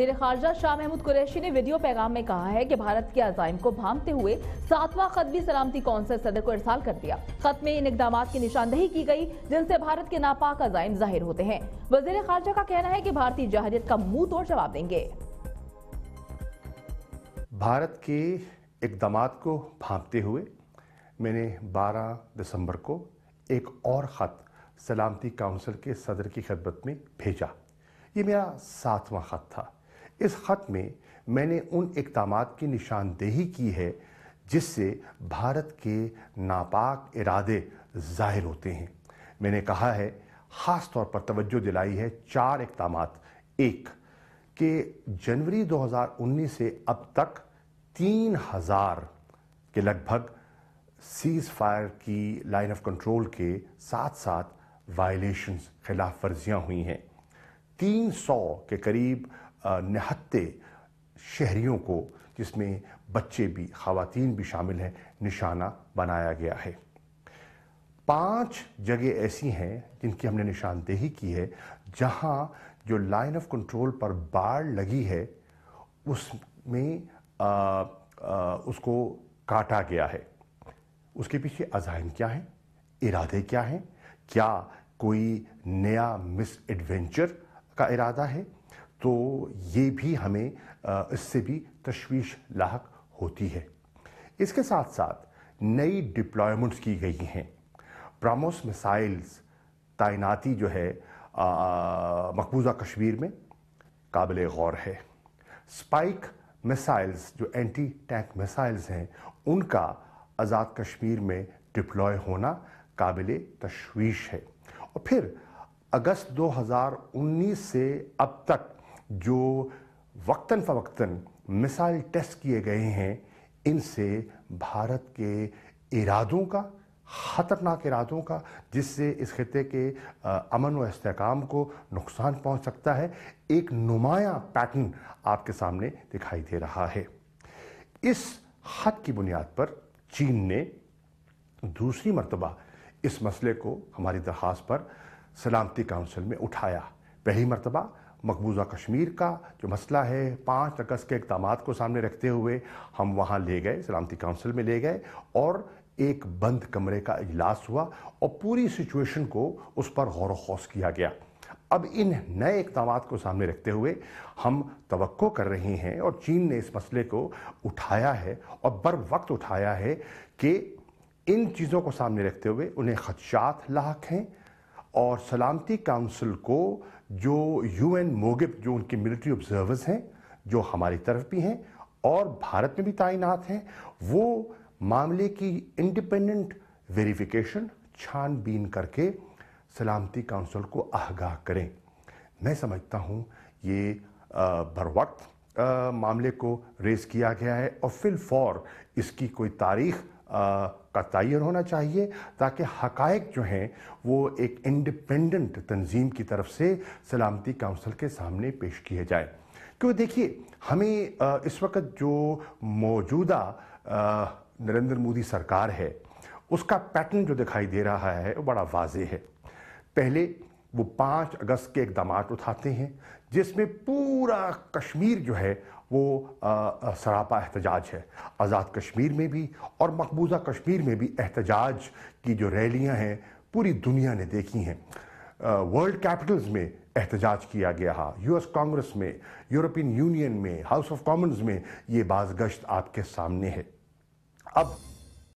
وزیر خارجہ شاہ محمود قریشی نے ویڈیو پیغام میں کہا ہے کہ بھارت کے عزائم کو بھامتے ہوئے ساتواں خطبی سلامتی کونسل صدر کو ارسال کر دیا خط میں ان اقدامات کی نشاندہی کی گئی جن سے بھارت کے ناپاک عزائم ظاہر ہوتے ہیں وزیر خارجہ کا کہنا ہے کہ بھارتی جہریت کا منہ توڑ جواب دیں گے بھارت کے اقدامات کو بھامتے ہوئے میں نے بارہ دسمبر کو ایک اور خط سلامتی کونسل کے صدر کی خدمت میں بھیجا یہ میرا ساتواں خط تھا اس خط میں میں نے ان اقدامات کی نشاندہی کی ہے جس سے بھارت کے ناپاک ارادے ظاہر ہوتے ہیں میں نے کہا ہے خاص طور پر توجہ دلائی ہے چار اقدامات ایک کہ جنوری دو ہزار انیس سے اب تک تین ہزار کے لگ بھگ سیز فائر کی لائن آف کنٹرول کے ساتھ ساتھ وائلیشنز خلاف ورزیاں ہوئی ہیں تین سو کے قریب نہتے شہریوں کو جس میں بچے بھی خواتین بھی شامل ہیں نشانہ بنایا گیا ہے پانچ جگہ ایسی ہیں جن کی ہم نے نشاندہی کی ہے جہاں جو لائن آف کنٹرول پر باڑ لگی ہے اس میں اس کو کاٹا گیا ہے اس کے پیچھے عزائم کیا ہیں ارادے کیا ہیں کیا کوئی نیا مس ایڈونچر کا ارادہ ہے تو یہ بھی ہمیں اس سے بھی تشویش لاحق ہوتی ہے اس کے ساتھ ساتھ نئی ڈپلائمنٹس کی گئی ہیں پراموس میسائلز تعیناتی جو ہے مقبوضہ کشمیر میں قابل غور ہے سپائک میسائلز جو اینٹی ٹینک میسائلز ہیں ان کا آزاد کشمیر میں ڈپلوئے ہونا قابل تشویش ہے اور پھر اگست دو ہزار انیس سے اب تک جو وقتاً فوقتاً مثال ٹیسٹ کیے گئے ہیں ان سے بھارت کے ارادوں کا خطرناک ارادوں کا جس سے اس خطے کے امن و استحکام کو نقصان پہنچ سکتا ہے ایک نمایاں پیٹرن آپ کے سامنے دکھائی دے رہا ہے اس خط کی بنیاد پر چین نے دوسری مرتبہ اس مسئلے کو ہماری درخواست پر سلامتی کاؤنسل میں اٹھایا پہلی مرتبہ مقبوضہ کشمیر کا جو مسئلہ ہے پانچ اگست کے اقدامات کو سامنے رکھتے ہوئے ہم وہاں لے گئے سلامتی کاؤنسل میں لے گئے اور ایک بند کمرے کا اجلاس ہوا اور پوری سچویشن کو اس پر غور و خوص کیا گیا اب ان نئے اقدامات کو سامنے رکھتے ہوئے ہم توقع کر رہے ہیں اور چین نے اس مسئلے کو اٹھایا ہے اور بر وقت اٹھایا ہے کہ ان چیزوں کو سامنے رکھتے ہوئے انہیں خدشات لاحق ہیں اور سلامتی کاؤنسل کو جو یو این موگپ جو ان کی ملٹری آبزرورس ہیں جو ہماری طرف بھی ہیں اور بھارت میں بھی تعینات ہیں وہ معاملے کی انڈیپینڈنٹ ویریفیکیشن چھان بین کر کے سلامتی کاؤنسل کو آگاہ کریں میں سمجھتا ہوں یہ بر وقت معاملے کو ریز کیا گیا ہے اور فل فور اس کی کوئی تاریخ کا تعین ہونا چاہیے تاکہ حقائق جو ہیں وہ ایک انڈیپینڈنٹ تنظیم کی طرف سے سلامتی کونسل کے سامنے پیش کیے جائے کیوں دیکھیے ہمیں اس وقت جو موجودہ نریندر مودی سرکار ہے اس کا پیٹرن جو دکھائی دے رہا ہے وہ بڑا واضح ہے پہلے وہ پانچ اگست کے اقدامات اٹھاتے ہیں جس میں پورا کشمیر جو ہے وہ سراپا احتجاج ہے آزاد کشمیر میں بھی اور مقبوضہ کشمیر میں بھی احتجاج کی جو ریلیاں ہیں پوری دنیا نے دیکھی ہیں ورلڈ کیپٹلز میں احتجاج کیا گیا یو ایس کانگریس میں یورپین یونین میں ہاؤس آف کامنز میں یہ بازگشت آپ کے سامنے ہے اب